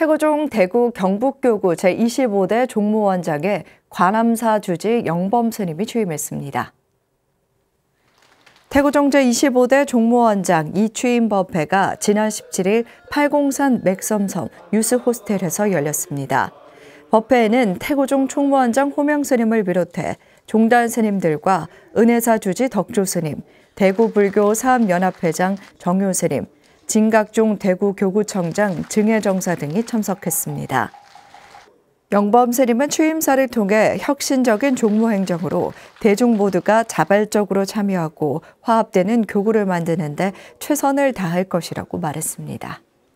태구종 대구 경북교구 제25대 종무원장에 관암사 주지 영범 스님이 취임했습니다. 태구종 제25대 종무원장 이취임법회가 지난 17일 팔공산 맥섬섬 유스호스텔에서 열렸습니다. 법회에는 태구종 총무원장 호명 스님을 비롯해 종단 스님들과 은혜사 주지 덕조 스님, 대구불교 사업연합회장 정효 스님, 진각종 대구 교구청장 증혜 정사 등이 참석했습니다. 영범 스님은 취임사를 통해 혁신적인 종무 행정으로 대중 모두가 자발적으로 참여하고 화합되는 교구를 만드는 데 최선을 다할 것이라고 말했습니다.